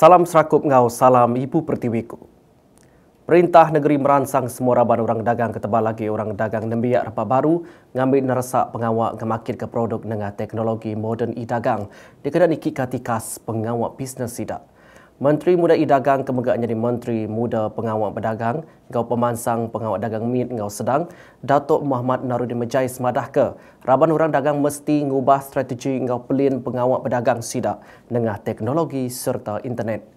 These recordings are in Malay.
Salam serakup ngau, salam ibu pertiwiku. Perintah negeri merangsang semua raban orang dagang ketebal lagi orang dagang nembiak repa baru ngambil neresak pengawak ngemakin ke produk dengan teknologi moden e dagang. Dikadani kikati kas pengawak bisnes sidak. Menteri Muda Idagang kemegaan jadi Menteri Muda Pengawal Pedagang, Gau Pemansang Pengawal Dagang Mit, Gau Sedang, Datuk Muhammad Narudin Mejais Madah ke, Raban Orang Dagang mesti mengubah strategi Gau Pelin Pengawal Pedagang Sidak dengan teknologi serta internet.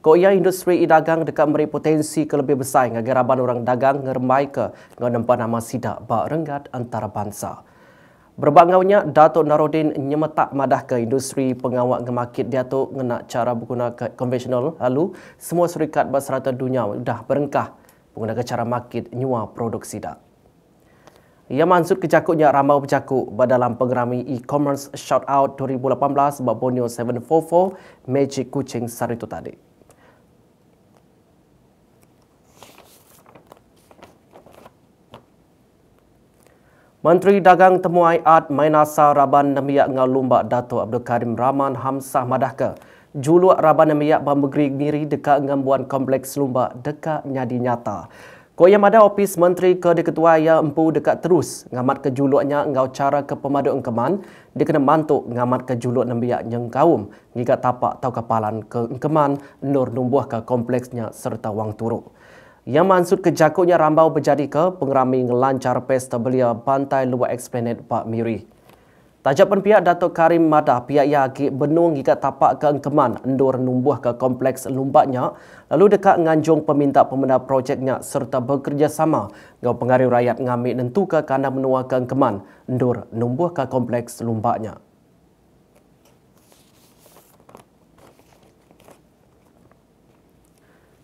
Koya industri idagang dekat meri potensi ke lebih besar dengan Raban Orang Dagang ngermai ke dengan nampak nama Sidak bak renggat antarabangsa. bangsa. Berbangaunya Dato' Narodin nyemetak madah ke industri pengawak gemakit. dia tu ngena cara berguna ke konvensional lalu semua syarikat berserata dunia dah berengkah menggunakan cara makit nyua produk sida. Ia ya, maksud kejakutnya ramai pejakut dalam pengerami e-commerce shout out 2018 Borneo 744 Magic Kucing Sarito tadi. Menteri Dagang Temu Aiat Mainasa Raban Nemiak Ngau Lumba Dato Abdul Karim Rahman Hamsah Madahka Julu Raban Nemiak Bambegri Ngiri Dekat Ngambuan Kompleks Lumba Dekat Nyadi Nyata Ko yang ada opis Menteri ke Diketua ya Empu Dekat Terus Ngamat ke Juluknya Ngau Cara ke Pemadu Engkeman Dia kena mantuk Ngamat ke Juluk Nemiak Nyeng Kaum Ngigat Tapak Tau Kepalan ke Engkeman Nur Numbuah ke Kompleksnya Serta Wang Turuk yang mansut kejakutnya rambau berjadi ke pengerami ngelancar pesta belia pantai luar eksplanet Pak Miri. Tajapan pihak Datuk Karim Madah pihak Yagi benung hingga tapak ke endur numbuh ke kompleks lumbaknya lalu dekat nganjung peminta pemenda projeknya serta bekerjasama dengan pengaruh rakyat ngamik nentu ke kandang menua ke endur numbuh ke kompleks lumbaknya.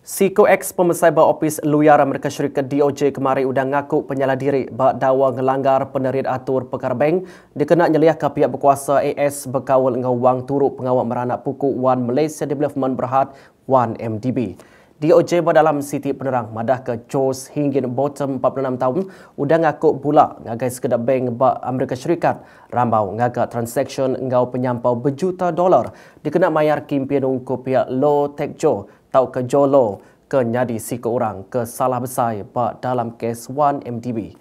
Siko ex pemesaibah Opis Luar Amerika Syarikat DOJ kemarin udah ngaku penyalah diri bak dakwa ngelanggar penerit atur pekar bank dikenak nyeliah ke pihak berkuasa AS berkawal dengan wang turuk pengawal meranak pukul Wan Malaysia Development Berhad 1MDB. DOJ berdalam siti penerang madah ke Jos hinggin bottom 46 tahun udah ngaku pula ngagai sekedap bank bak Amerika Syarikat rambau ngaga transaksi ngau penyampau berjuta dolar dikenak mayar kimpian ungu pihak Low Tech Joe tau ke jolo ke nyadi si ke orang ke salah besar ba dalam kes 1 MDB.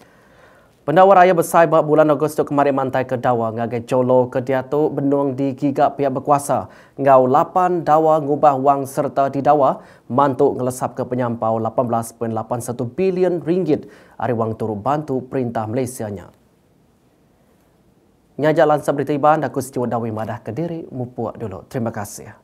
Pendawa raya besar ba bulan Ogos kemarin mantai ke dawa ngage jolo ke dia tu benung di gigak pihak berkuasa. Ngau 8 dawa ngubah wang serta di dawa mantuk ngelesap ke penyampau 18.81 bilion ringgit ari wang turu bantu perintah Malaysia nya. Nyajak lansam berita iban, aku setiwa dawi madah kediri mupuak dulu. Terima kasih.